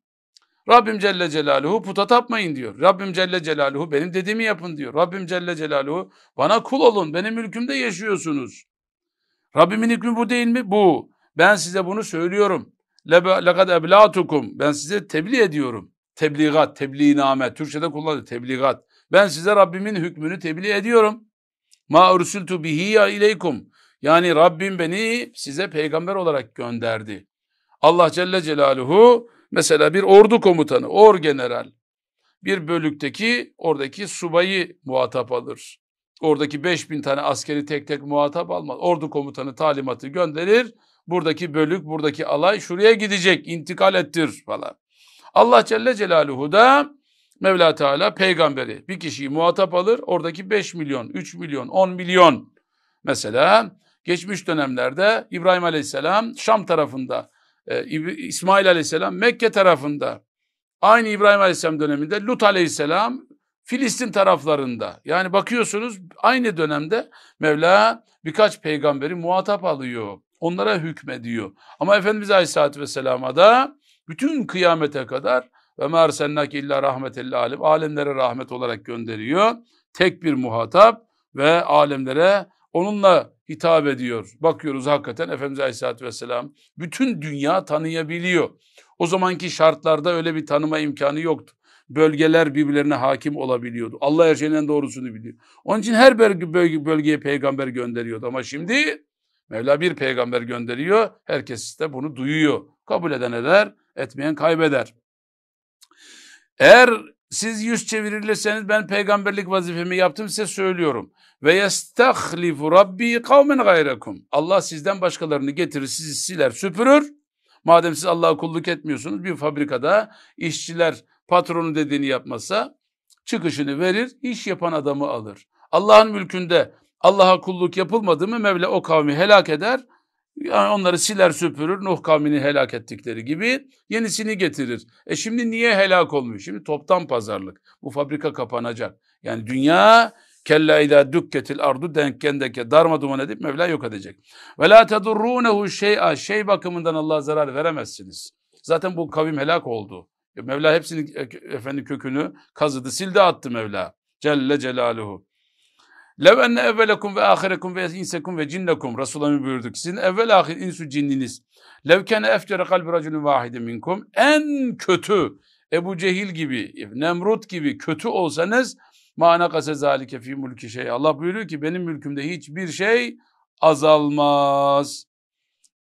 Rabbim Celle Celaluhu puta tapmayın diyor. Rabbim Celle Celaluhu benim dediğimi yapın diyor. Rabbim Celle Celaluhu bana kul olun benim mülkümde yaşıyorsunuz. Rabbimin hükmü bu değil mi? Bu. Ben size bunu söylüyorum. Lekad eblatukum. Ben size tebliğ ediyorum. Tebliğat, tebliğname. Türkçe'de kullanılır tebliğat. Ben size Rabbimin hükmünü tebliğ ediyorum. Ma ursultu bihiya ya ileykum. Yani Rabbim beni size peygamber olarak gönderdi. Allah Celle Celaluhu Mesela bir ordu komutanı, or general bir bölükteki oradaki subayı muhatap alır. Oradaki 5000 tane askeri tek tek muhatap almaz. Ordu komutanı talimatı gönderir. Buradaki bölük, buradaki alay şuraya gidecek, intikal ettir falan. Allah Celle Celaluhu da Mevla Teala peygamberi bir kişiyi muhatap alır. Oradaki 5 milyon, 3 milyon, 10 milyon mesela geçmiş dönemlerde İbrahim Aleyhisselam Şam tarafında e, İsmail aleyhisselam Mekke tarafında aynı İbrahim aleyhisselam döneminde Lut aleyhisselam Filistin taraflarında yani bakıyorsunuz aynı dönemde Mevla birkaç peygamberi muhatap alıyor. Onlara hükmediyor. Ama Efendimiz Aleyhisselatü Vesselam'a da bütün kıyamete kadar ve mersennak illa rahmetellil alim alemlere rahmet olarak gönderiyor. Tek bir muhatap ve alemlere Onunla hitap ediyor. Bakıyoruz hakikaten Efendimiz Aleyhisselatü Vesselam bütün dünya tanıyabiliyor. O zamanki şartlarda öyle bir tanıma imkanı yoktu. Bölgeler birbirlerine hakim olabiliyordu. Allah her şeyin doğrusunu biliyor. Onun için her bölge, bölgeye peygamber gönderiyordu. Ama şimdi Mevla bir peygamber gönderiyor. Herkes de bunu duyuyor. Kabul eden eder, etmeyen kaybeder. Eğer siz yüz çevirirseniz ben peygamberlik vazifemi yaptım size söylüyorum. Ve yestahlifu rabbi kavmen gayrekum. Allah sizden başkalarını getirir sizi siler süpürür. Madem siz Allah'a kulluk etmiyorsunuz bir fabrikada işçiler patronu dediğini yapmasa çıkışını verir iş yapan adamı alır. Allah'ın mülkünde Allah'a kulluk yapılmadı mı Mevla o kavmi helak eder yani onları siler süpürür Nuh kavmini helak ettikleri gibi yenisini getirir. E şimdi niye helak olmuş? Şimdi toptan pazarlık. Bu fabrika kapanacak. Yani dünya kella ila dükketil ardu denkendeke darma duman edip Mevla yok edecek. Ve la tedurrunehu şey'a şey bakımından Allah'a zarar veremezsiniz. Zaten bu kavim helak oldu. E Mevla hepsinin e, efendi kökünü kazıdı sildi attı Mevla. Celle Celaluhu. Lev enne evvelekum ve ahirekum ve insekum ve cinnekum. Resulullah buyurduk. Sizin evvel ahir insü cinniniz. Levkene efcere kalbi racülün vahide minkum. En kötü Ebu Cehil gibi, Nemrut gibi kötü olsanız mana kase zalike fi mulki şey. Allah buyuruyor ki benim mülkümde hiçbir şey azalmaz.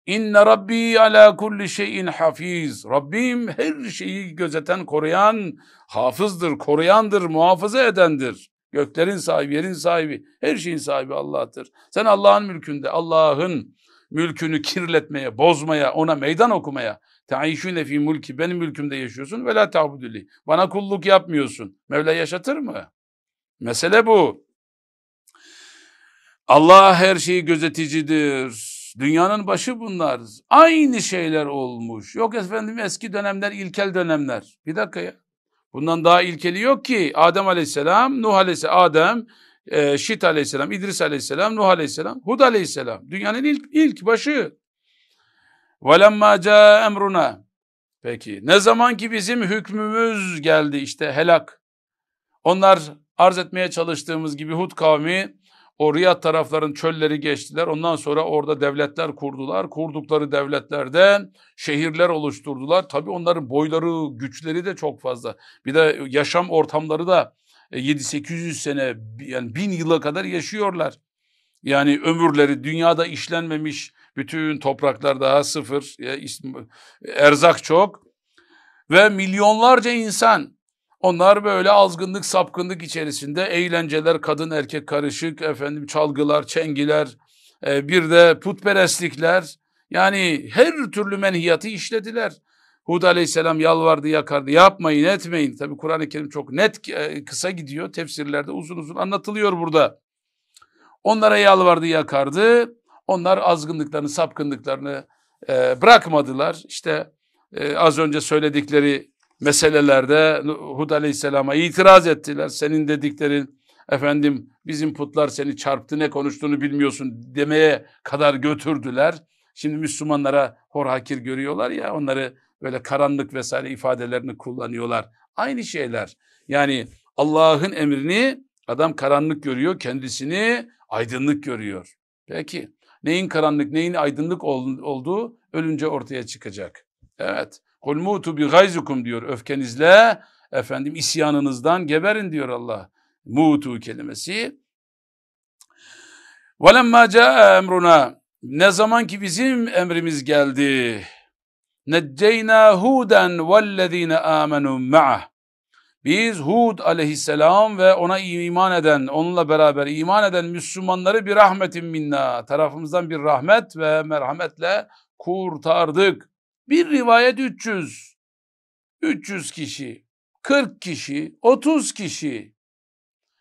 İnne Rabbi ala kulli şeyin hafiz. Rabbim her şeyi gözeten, koruyan, hafızdır, koruyandır, muhafaza edendir. Göklerin sahibi, yerin sahibi, her şeyin sahibi Allah'tır. Sen Allah'ın mülkünde, Allah'ın mülkünü kirletmeye, bozmaya, ona meydan okumaya, Te'işüne fi mülki benim mülkümde yaşıyorsun ve la ta'buduli. Bana kulluk yapmıyorsun. Mevla yaşatır mı? Mesele bu. Allah her şeyi gözeticidir. Dünyanın başı bunlar. Aynı şeyler olmuş. Yok efendim eski dönemler, ilkel dönemler. Bir dakika ya. Bundan daha ilkeli yok ki. Adem aleyhisselam, Nuh aleyhisselam, Adem, e, Şit aleyhisselam, İdris aleyhisselam, Nuh aleyhisselam, Hud aleyhisselam. Dünyanın ilk, ilk başı. وَلَمَّا جَاءَ emruna. Peki ne zaman ki bizim hükmümüz geldi işte helak. Onlar arz etmeye çalıştığımız gibi Hud kavmi o Riyad tarafların çölleri geçtiler. Ondan sonra orada devletler kurdular. Kurdukları devletlerden şehirler oluşturdular. Tabii onların boyları, güçleri de çok fazla. Bir de yaşam ortamları da 7-800 e, sene yani bin yıla kadar yaşıyorlar. Yani ömürleri dünyada işlenmemiş bütün topraklar daha sıfır, erzak çok ve milyonlarca insan onlar böyle azgınlık sapkınlık içerisinde eğlenceler kadın erkek karışık efendim çalgılar çengiler e, bir de putperestlikler yani her türlü menhiyatı işlediler. Hud aleyhisselam yalvardı yakardı yapmayın etmeyin. Tabi Kur'an-ı Kerim çok net e, kısa gidiyor tefsirlerde uzun uzun anlatılıyor burada. Onlara yalvardı yakardı onlar azgınlıklarını sapkınlıklarını e, bırakmadılar. İşte e, az önce söyledikleri meselelerde Hud Aleyhisselam'a itiraz ettiler. Senin dediklerin efendim bizim putlar seni çarptı ne konuştuğunu bilmiyorsun demeye kadar götürdüler. Şimdi Müslümanlara hor hakir görüyorlar ya onları böyle karanlık vesaire ifadelerini kullanıyorlar. Aynı şeyler yani Allah'ın emrini adam karanlık görüyor kendisini aydınlık görüyor. Peki neyin karanlık neyin aydınlık ol, olduğu ölünce ortaya çıkacak. Evet Kul mutu bi gayzukum diyor öfkenizle efendim isyanınızdan geberin diyor Allah. Mutu kelimesi. Velemma caa emruna ne zaman ki bizim emrimiz geldi. Necceyna Huden vellezine amenu ma'ah. Biz Hud aleyhisselam ve ona iman eden, onunla beraber iman eden Müslümanları bir rahmetin minna, tarafımızdan bir rahmet ve merhametle kurtardık. Bir rivayet 300. 300 kişi, 40 kişi, 30 kişi.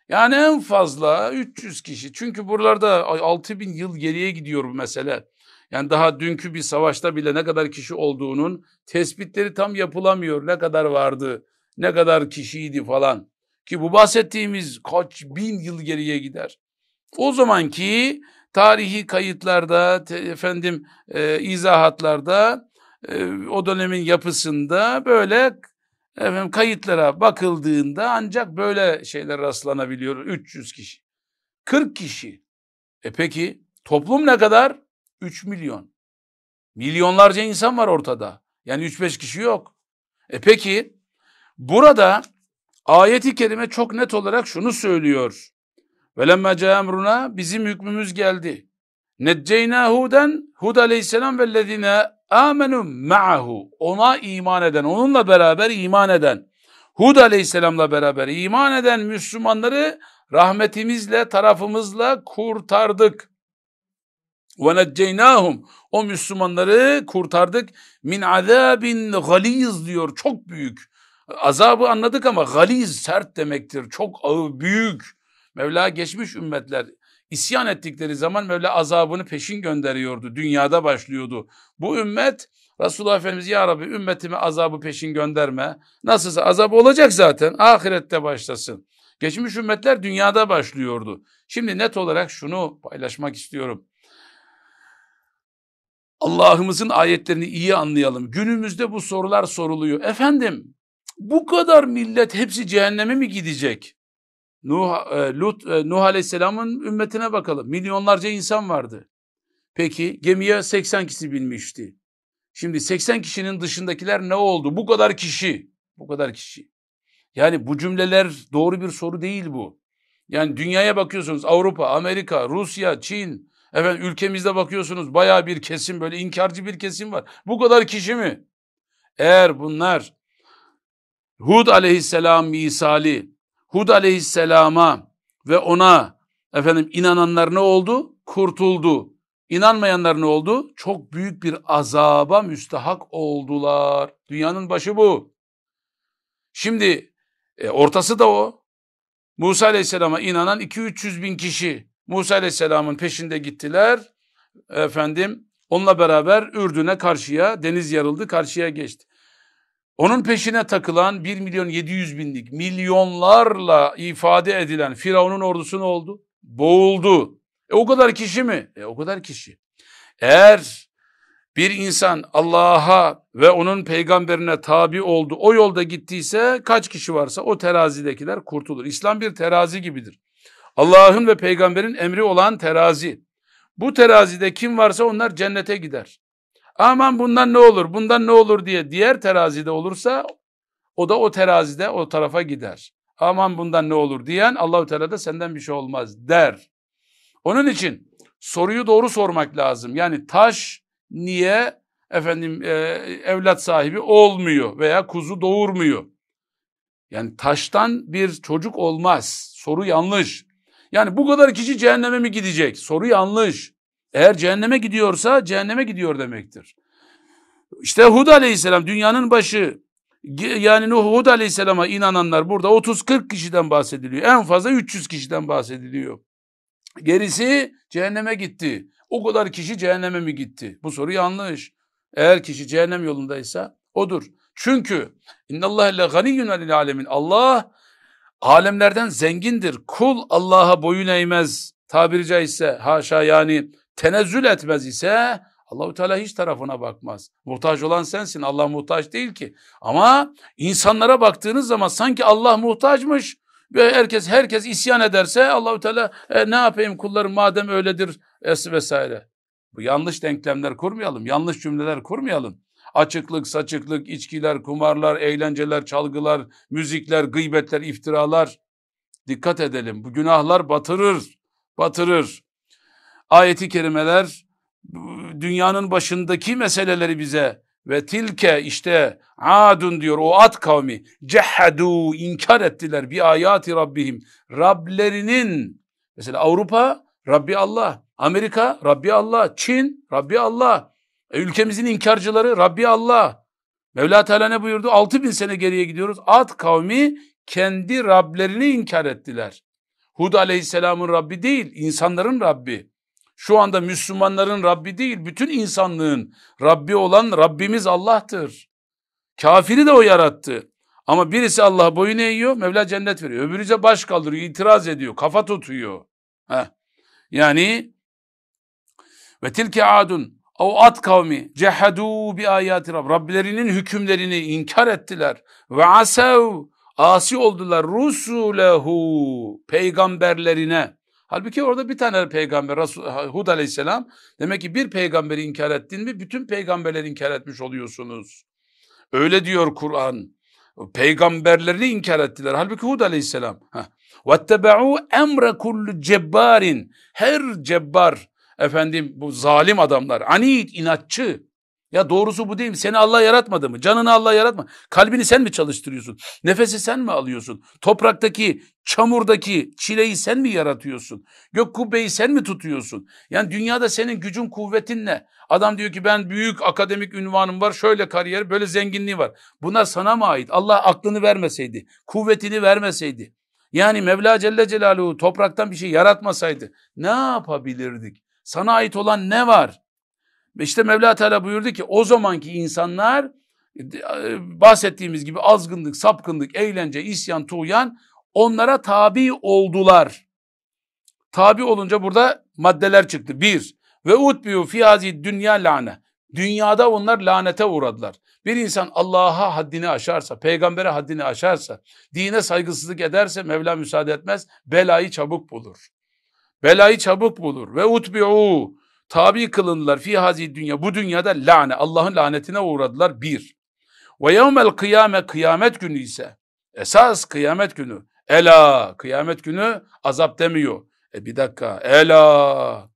Yani en fazla 300 kişi. Çünkü buralarda 6000 yıl geriye gidiyor bu mesele. Yani daha dünkü bir savaşta bile ne kadar kişi olduğunun tespitleri tam yapılamıyor. Ne kadar vardı, ne kadar kişiydi falan. Ki bu bahsettiğimiz kaç bin yıl geriye gider. O zamanki tarihi kayıtlarda, efendim e, izahatlarda ee, o dönemin yapısında böyle efendim, kayıtlara bakıldığında ancak böyle şeyler rastlanabiliyor. 300 kişi. 40 kişi. E peki toplum ne kadar? 3 milyon. Milyonlarca insan var ortada. Yani 3-5 kişi yok. E peki burada ayeti kerime çok net olarak şunu söylüyor. Velemma emruna bizim hükmümüz geldi. Necceyna Huden, Hud aleyhisselam ve lezine amenu ma'ahu. Ona iman eden, onunla beraber iman eden, Hud aleyhisselamla beraber iman eden Müslümanları rahmetimizle, tarafımızla kurtardık. Ve necceynahum. O Müslümanları kurtardık. Min azabin galiz diyor. Çok büyük. Azabı anladık ama galiz sert demektir. Çok ağır, büyük. Mevla geçmiş ümmetler İsyan ettikleri zaman böyle azabını peşin gönderiyordu. Dünyada başlıyordu. Bu ümmet Resulullah Efendimiz ya Rabbi ümmetime azabı peşin gönderme. Nasılsa azap olacak zaten ahirette başlasın. Geçmiş ümmetler dünyada başlıyordu. Şimdi net olarak şunu paylaşmak istiyorum. Allah'ımızın ayetlerini iyi anlayalım. Günümüzde bu sorular soruluyor. Efendim bu kadar millet hepsi cehenneme mi gidecek? Nuh, e, Lut, e, Nuh Aleyhisselam'ın ümmetine bakalım. Milyonlarca insan vardı. Peki gemiye 80 kişi binmişti. Şimdi 80 kişinin dışındakiler ne oldu? Bu kadar kişi. Bu kadar kişi. Yani bu cümleler doğru bir soru değil bu. Yani dünyaya bakıyorsunuz Avrupa, Amerika, Rusya, Çin. Efendim ülkemizde bakıyorsunuz baya bir kesim böyle inkarcı bir kesim var. Bu kadar kişi mi? Eğer bunlar Hud aleyhisselam misali Hud aleyhisselama ve ona efendim inananlar ne oldu? Kurtuldu. İnanmayanlar ne oldu? Çok büyük bir azaba müstahak oldular. Dünyanın başı bu. Şimdi e, ortası da o. Musa aleyhisselama inanan 2-300 bin kişi Musa aleyhisselamın peşinde gittiler. Efendim onunla beraber Ürdün'e karşıya deniz yarıldı karşıya geçti. Onun peşine takılan 1 milyon 700 binlik milyonlarla ifade edilen Firavun'un ordusu ne oldu? Boğuldu. E o kadar kişi mi? E o kadar kişi. Eğer bir insan Allah'a ve onun peygamberine tabi oldu, o yolda gittiyse kaç kişi varsa o terazidekiler kurtulur. İslam bir terazi gibidir. Allah'ın ve peygamberin emri olan terazi. Bu terazide kim varsa onlar cennete gider aman bundan ne olur, bundan ne olur diye diğer terazide olursa o da o terazide o tarafa gider. Aman bundan ne olur diyen Allahu Teala da senden bir şey olmaz der. Onun için soruyu doğru sormak lazım. Yani taş niye efendim e, evlat sahibi olmuyor veya kuzu doğurmuyor? Yani taştan bir çocuk olmaz. Soru yanlış. Yani bu kadar kişi cehenneme mi gidecek? Soru yanlış. Eğer cehenneme gidiyorsa cehenneme gidiyor demektir. İşte Hud aleyhisselam dünyanın başı yani Nuh Hud aleyhisselama inananlar burada 30-40 kişiden bahsediliyor. En fazla 300 kişiden bahsediliyor. Gerisi cehenneme gitti. O kadar kişi cehenneme mi gitti? Bu soru yanlış. Eğer kişi cehennem yolundaysa odur. Çünkü innallâhe le ganiyyun alil alemin. Allah alemlerden zengindir. Kul Allah'a boyun eğmez. Tabiri caizse haşa yani tenezzül etmez ise Allahu Teala hiç tarafına bakmaz. Muhtaç olan sensin. Allah muhtaç değil ki. Ama insanlara baktığınız zaman sanki Allah muhtaçmış ve herkes herkes isyan ederse Allahu Teala e, ne yapayım kullarım madem öyledir es vesaire. Bu yanlış denklemler kurmayalım. Yanlış cümleler kurmayalım. Açıklık, saçıklık, içkiler, kumarlar, eğlenceler, çalgılar, müzikler, gıybetler, iftiralar. Dikkat edelim. Bu günahlar batırır. Batırır ayeti kerimeler dünyanın başındaki meseleleri bize ve tilke işte adun diyor o at kavmi cehadu inkar ettiler bi ayati rabbihim Rablerinin mesela Avrupa Rabbi Allah Amerika Rabbi Allah Çin Rabbi Allah e, ülkemizin inkarcıları Rabbi Allah Mevla Teala ne buyurdu bin sene geriye gidiyoruz at kavmi kendi Rablerini inkar ettiler Hud aleyhisselamın Rabbi değil insanların Rabbi şu anda Müslümanların Rabbi değil bütün insanlığın Rabbi olan Rabbimiz Allah'tır. Kafiri de o yarattı. Ama birisi Allah'a boyun eğiyor Mevla cennet veriyor. Öbürüze baş kaldırıyor itiraz ediyor kafa tutuyor. Heh. Yani ve tilke adun o at kavmi cehadu bi ayati Rab. Rablerinin hükümlerini inkar ettiler. Ve asav, asi oldular rusulehu peygamberlerine. Halbuki orada bir tane peygamber Resul, Hud aleyhisselam demek ki bir peygamberi inkar ettin mi bütün peygamberleri inkar etmiş oluyorsunuz. Öyle diyor Kur'an. Peygamberlerini inkar ettiler. Halbuki Hud aleyhisselam. وَاتَّبَعُوا emre kullu cebbarin. Her cebbar efendim bu zalim adamlar. Anid inatçı ya doğrusu bu değil mi? Seni Allah yaratmadı mı? Canını Allah yaratma. Kalbini sen mi çalıştırıyorsun? Nefesi sen mi alıyorsun? Topraktaki, çamurdaki çileyi sen mi yaratıyorsun? Gök kubbeyi sen mi tutuyorsun? Yani dünyada senin gücün, kuvvetin ne? Adam diyor ki ben büyük akademik ünvanım var, şöyle kariyer, böyle zenginliği var. Bunlar sana mı ait? Allah aklını vermeseydi, kuvvetini vermeseydi. Yani Mevla Celle Celaluhu topraktan bir şey yaratmasaydı ne yapabilirdik? Sana ait olan ne var? İşte Mevla Teala buyurdu ki o zamanki insanlar e, bahsettiğimiz gibi azgınlık, sapkınlık, eğlence, isyan, tuğyan onlara tabi oldular. Tabi olunca burada maddeler çıktı. Bir, ve utbiu fiyazi dünya lane. Dünyada onlar lanete uğradılar. Bir insan Allah'a haddini aşarsa, peygambere haddini aşarsa, dine saygısızlık ederse Mevla müsaade etmez, belayı çabuk bulur. Belayı çabuk bulur. Ve utbi'u Tabi kılındılar fi hazi dünya. Bu dünyada lanet Allah'ın lanetine uğradılar bir. Ve yevmel kıyame kıyamet günü ise esas kıyamet günü. Ela kıyamet günü azap demiyor. E bir dakika ela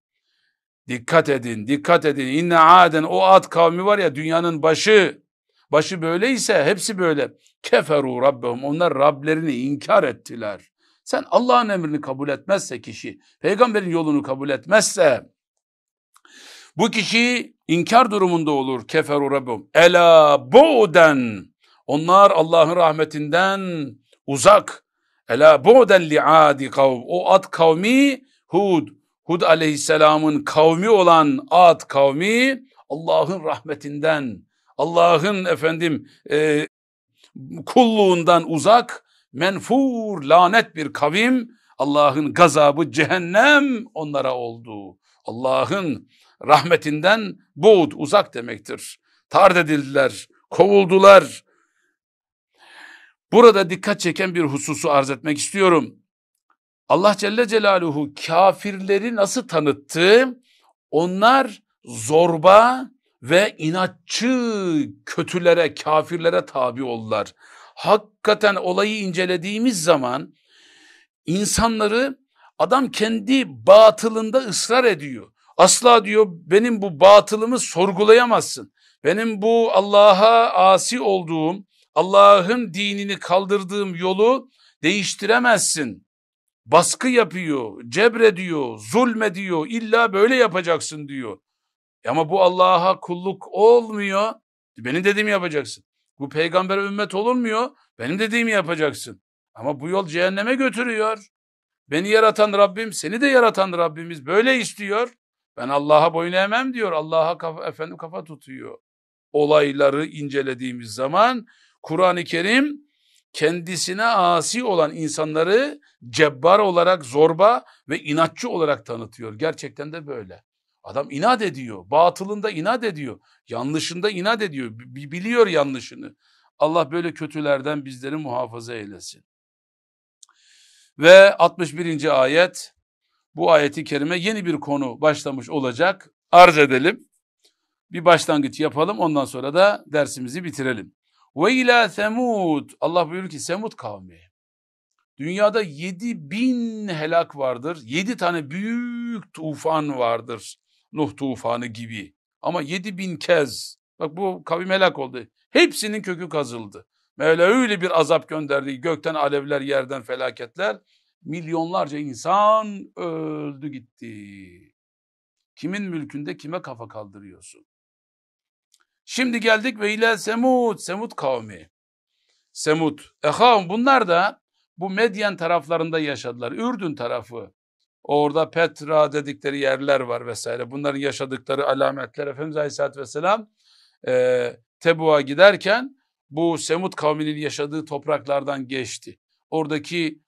dikkat edin dikkat edin inne aden o ad kavmi var ya dünyanın başı başı böyleyse hepsi böyle keferu Rabbi'm onlar Rablerini inkar ettiler. Sen Allah'ın emrini kabul etmezse kişi peygamberin yolunu kabul etmezse bu kişi inkar durumunda olur. Keferu rabbim. Ela bu'den. Onlar Allah'ın rahmetinden uzak. Ela bu'den li'adi kavm. O at kavmi Hud. Hud aleyhisselamın kavmi olan Ad kavmi Allah'ın rahmetinden, Allah'ın efendim e, kulluğundan uzak, menfur, lanet bir kavim, Allah'ın gazabı cehennem onlara oldu. Allah'ın rahmetinden buğd uzak demektir. Tard edildiler, kovuldular. Burada dikkat çeken bir hususu arz etmek istiyorum. Allah Celle Celaluhu kafirleri nasıl tanıttı? Onlar zorba ve inatçı kötülere, kafirlere tabi oldular. Hakikaten olayı incelediğimiz zaman insanları adam kendi batılında ısrar ediyor. Asla diyor benim bu batılımı sorgulayamazsın. Benim bu Allah'a asi olduğum, Allah'ın dinini kaldırdığım yolu değiştiremezsin. Baskı yapıyor, cebre diyor zulme diyor illa böyle yapacaksın diyor. Ama bu Allah'a kulluk olmuyor. Benim dediğimi yapacaksın. Bu Peygamber ümmet olunmuyor. Benim dediğimi yapacaksın. Ama bu yol cehenneme götürüyor. Beni yaratan Rabbim, seni de yaratan Rabbimiz böyle istiyor. Ben Allah'a boyun eğmem diyor. Allah'a kafa, efendim kafa tutuyor. Olayları incelediğimiz zaman Kur'an-ı Kerim kendisine asi olan insanları cebbar olarak zorba ve inatçı olarak tanıtıyor. Gerçekten de böyle. Adam inat ediyor. Batılında inat ediyor. Yanlışında inat ediyor. Biliyor yanlışını. Allah böyle kötülerden bizleri muhafaza eylesin. Ve 61. ayet bu ayeti kerime yeni bir konu başlamış olacak. Arz edelim. Bir başlangıç yapalım ondan sonra da dersimizi bitirelim. Ve ila semud. Allah buyuruyor ki Semud kavmi. Dünyada yedi bin helak vardır. yedi tane büyük tufan vardır. Nuh tufanı gibi. Ama yedi bin kez. Bak bu kavim helak oldu. Hepsinin kökü kazıldı. Mevla öyle bir azap gönderdi. Gökten alevler, yerden felaketler milyonlarca insan öldü gitti. Kimin mülkünde kime kafa kaldırıyorsun? Şimdi geldik ve ile Semud, Semud kavmi. Semud, Eham bunlar da bu Medyen taraflarında yaşadılar. Ürdün tarafı. Orada Petra dedikleri yerler var vesaire. Bunların yaşadıkları alametler Efendimiz Aleyhisselatü Vesselam e, Tebu'a giderken bu Semud kavminin yaşadığı topraklardan geçti. Oradaki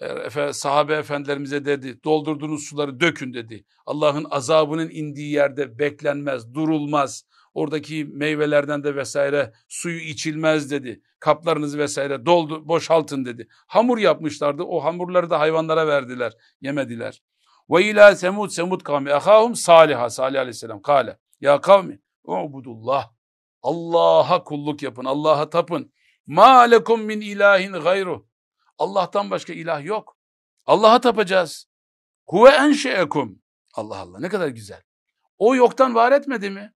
Efe, sahabe efendilerimize dedi doldurduğunuz suları dökün dedi. Allah'ın azabının indiği yerde beklenmez, durulmaz. Oradaki meyvelerden de vesaire suyu içilmez dedi. Kaplarınızı vesaire doldu, boşaltın dedi. Hamur yapmışlardı. O hamurları da hayvanlara verdiler, yemediler. Ve ila semud semud kavmi ahahum saliha salih aleyhisselam kale. Ya kavmi ubudullah. Allah'a kulluk yapın, Allah'a tapın. Ma alekum min ilahin gayruh. Allah'tan başka ilah yok. Allah'a tapacağız. Huve enşeekum. Allah Allah ne kadar güzel. O yoktan var etmedi mi?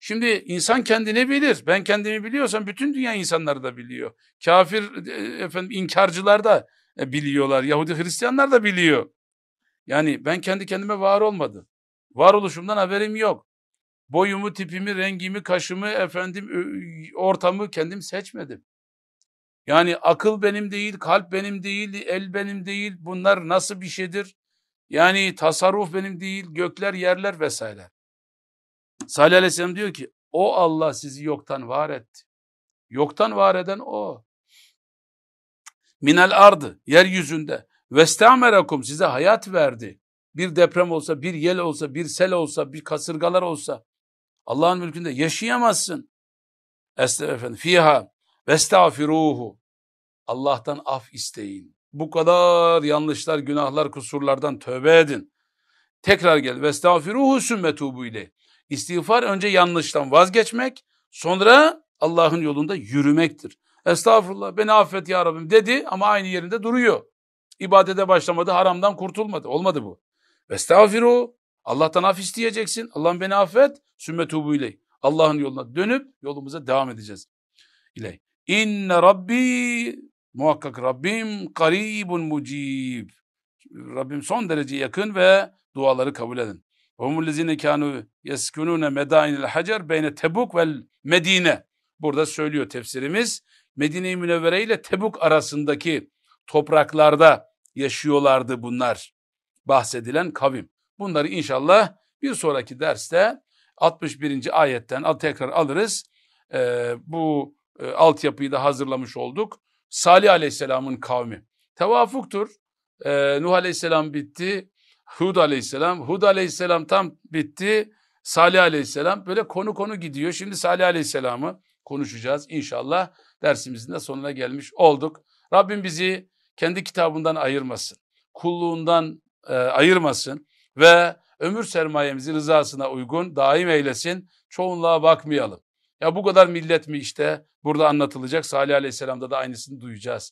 Şimdi insan kendini bilir. Ben kendimi biliyorsam bütün dünya insanları da biliyor. Kafir e, efendim inkarcılar da e, biliyorlar. Yahudi Hristiyanlar da biliyor. Yani ben kendi kendime var olmadım. Varoluşumdan haberim yok. Boyumu, tipimi, rengimi, kaşımı, efendim ortamı kendim seçmedim. Yani akıl benim değil, kalp benim değil, el benim değil. Bunlar nasıl bir şeydir? Yani tasarruf benim değil, gökler, yerler vesaire. Salih Aleyhisselam diyor ki o Allah sizi yoktan var etti. Yoktan var eden o. Minel ardı, yeryüzünde. Vestamerakum size hayat verdi. Bir deprem olsa, bir yel olsa, bir sel olsa, bir kasırgalar olsa. Allah'ın mülkünde yaşayamazsın. Estağfirullah. Fiha Vestafiruhu, Allah'tan af isteyin. Bu kadar yanlışlar, günahlar, kusurlardan tövbe edin. Tekrar gel. Vestağfiruhu sümmetubu ile. İstiğfar önce yanlıştan vazgeçmek, sonra Allah'ın yolunda yürümektir. Estağfurullah beni affet ya Rabbim dedi ama aynı yerinde duruyor. İbadete başlamadı, haramdan kurtulmadı. Olmadı bu. Vestafiru, Allah'tan af isteyeceksin. Allah'ım beni affet. Sümmetubu ile. Allah'ın yoluna dönüp yolumuza devam edeceğiz. İley. İnne Rabbi muhakkak Rabbim karibun mucib. Rabbim son derece yakın ve duaları kabul edin. Humullezine kanu yeskunune medainil hacer beyne Tebuk ve Medine. Burada söylüyor tefsirimiz. Medine-i Münevvere ile Tebuk arasındaki topraklarda yaşıyorlardı bunlar. Bahsedilen kavim. Bunları inşallah bir sonraki derste 61. ayetten tekrar alırız. Ee, bu e, altyapıyı da hazırlamış olduk. Salih Aleyhisselam'ın kavmi. Tevafuktur. E, Nuh Aleyhisselam bitti. Hud Aleyhisselam. Hud Aleyhisselam tam bitti. Salih Aleyhisselam böyle konu konu gidiyor. Şimdi Salih Aleyhisselam'ı konuşacağız inşallah. Dersimizin de sonuna gelmiş olduk. Rabbim bizi kendi kitabından ayırmasın. Kulluğundan e, ayırmasın ve ömür sermayemizi rızasına uygun daim eylesin. Çoğunluğa bakmayalım. Ya bu kadar millet mi işte burada anlatılacak. Salih Aleyhisselam'da da aynısını duyacağız.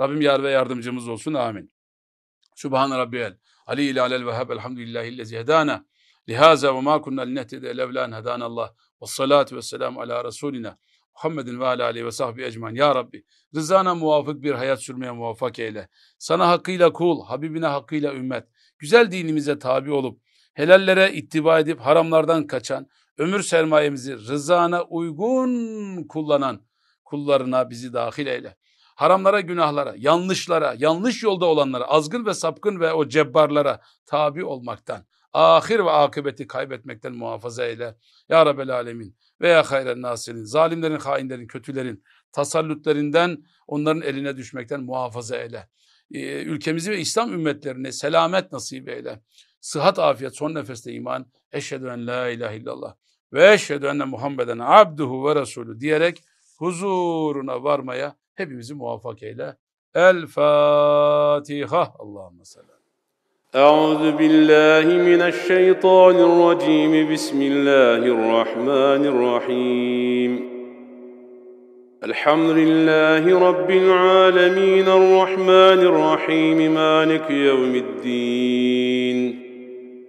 Rabbim yar ve yardımcımız olsun. Amin. Sübhan Rabbiyel. Ali ile alel vehhab elhamdülillahi lezi hedana. Lihaza ve ma kunna linehtede levlan hedanallah. Ve salatu ve selamu ala Resulina. Muhammedin ve ala aleyhi ve sahbi ecmain. Ya Rabbi rızana muvafık bir hayat sürmeye muvaffak eyle. Sana hakkıyla kul, Habibine hakkıyla ümmet. Güzel dinimize tabi olup helallere ittiba edip haramlardan kaçan, ömür sermayemizi rızana uygun kullanan kullarına bizi dahil eyle. Haramlara, günahlara, yanlışlara, yanlış yolda olanlara, azgın ve sapkın ve o cebbarlara tabi olmaktan, ahir ve akıbeti kaybetmekten muhafaza eyle. Ya Rabbel Alemin veya hayren nasirin, zalimlerin, hainlerin, kötülerin, tasallütlerinden onların eline düşmekten muhafaza eyle. Ee, ülkemizi ve İslam ümmetlerini selamet nasip eyle. Sıhhat, afiyet, son nefeste iman. Eşhedü en la ilahe illallah. ve eşhedü enne Muhammeden abduhu ve resulü diyerek huzuruna varmaya hepimizi muvaffak eyle. El Fatiha. Allahümme selam. أعوذ بالله من الشيطان الرجيم بسم الله الرحمن الرحيم الحمد لله رب العالمين الرحمن الرحيم مالك يوم الدين